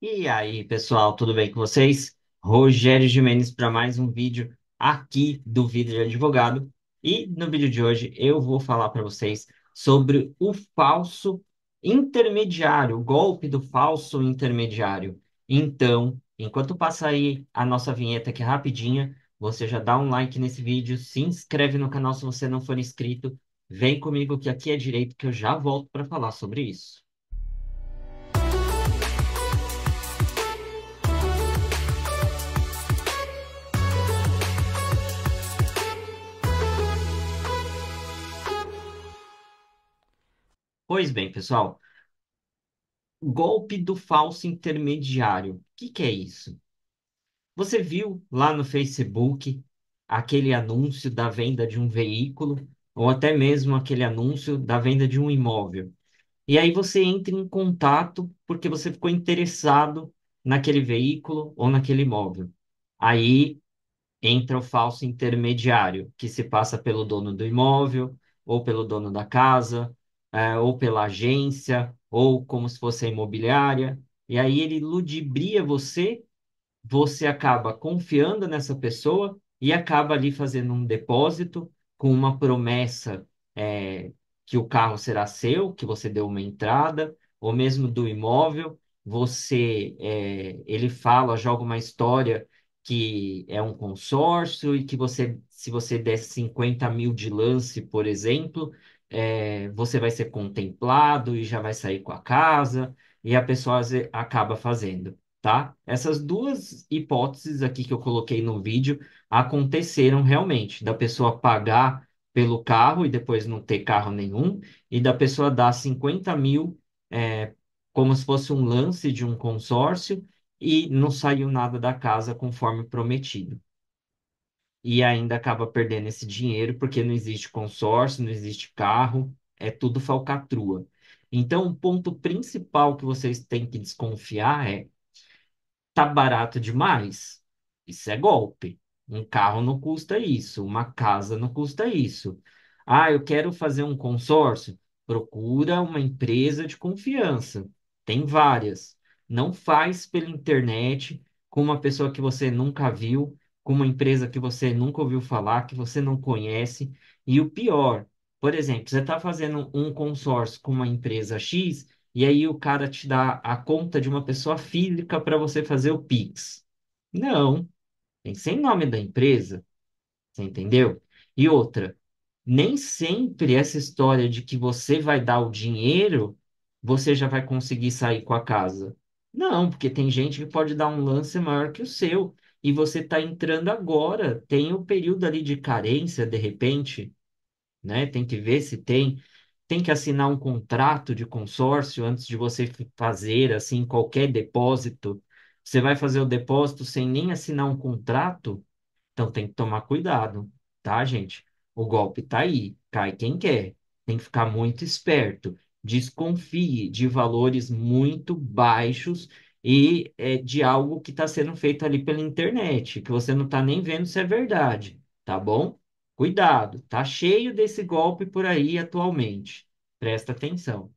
E aí, pessoal, tudo bem com vocês? Rogério Jiménez para mais um vídeo aqui do Vida de Advogado. E no vídeo de hoje eu vou falar para vocês sobre o falso intermediário, o golpe do falso intermediário. Então, enquanto passa aí a nossa vinheta aqui rapidinha, você já dá um like nesse vídeo, se inscreve no canal se você não for inscrito, vem comigo que aqui é direito que eu já volto para falar sobre isso. Pois bem, pessoal, golpe do falso intermediário. O que, que é isso? Você viu lá no Facebook aquele anúncio da venda de um veículo ou até mesmo aquele anúncio da venda de um imóvel. E aí você entra em contato porque você ficou interessado naquele veículo ou naquele imóvel. Aí entra o falso intermediário, que se passa pelo dono do imóvel ou pelo dono da casa é, ou pela agência, ou como se fosse a imobiliária, e aí ele ludibria você, você acaba confiando nessa pessoa e acaba ali fazendo um depósito com uma promessa é, que o carro será seu, que você deu uma entrada, ou mesmo do imóvel, você é, ele fala, joga uma história que é um consórcio e que você, se você der 50 mil de lance, por exemplo, é, você vai ser contemplado e já vai sair com a casa, e a pessoa acaba fazendo, tá? Essas duas hipóteses aqui que eu coloquei no vídeo aconteceram realmente, da pessoa pagar pelo carro e depois não ter carro nenhum, e da pessoa dar 50 mil, é, como se fosse um lance de um consórcio, e não saiu nada da casa conforme prometido e ainda acaba perdendo esse dinheiro porque não existe consórcio, não existe carro, é tudo falcatrua. Então, o ponto principal que vocês têm que desconfiar é: tá barato demais? Isso é golpe. Um carro não custa isso, uma casa não custa isso. Ah, eu quero fazer um consórcio? Procura uma empresa de confiança. Tem várias. Não faz pela internet com uma pessoa que você nunca viu com uma empresa que você nunca ouviu falar, que você não conhece. E o pior, por exemplo, você está fazendo um consórcio com uma empresa X e aí o cara te dá a conta de uma pessoa física para você fazer o Pix. Não, tem que ser em nome da empresa, você entendeu? E outra, nem sempre essa história de que você vai dar o dinheiro, você já vai conseguir sair com a casa. Não, porque tem gente que pode dar um lance maior que o seu e você está entrando agora, tem o um período ali de carência, de repente, né? Tem que ver se tem, tem que assinar um contrato de consórcio antes de você fazer assim qualquer depósito. Você vai fazer o depósito sem nem assinar um contrato, então tem que tomar cuidado, tá, gente? O golpe tá aí, cai quem quer. Tem que ficar muito esperto. Desconfie de valores muito baixos e é, de algo que está sendo feito ali pela internet, que você não está nem vendo se é verdade, tá bom? Cuidado, tá cheio desse golpe por aí atualmente. Presta atenção.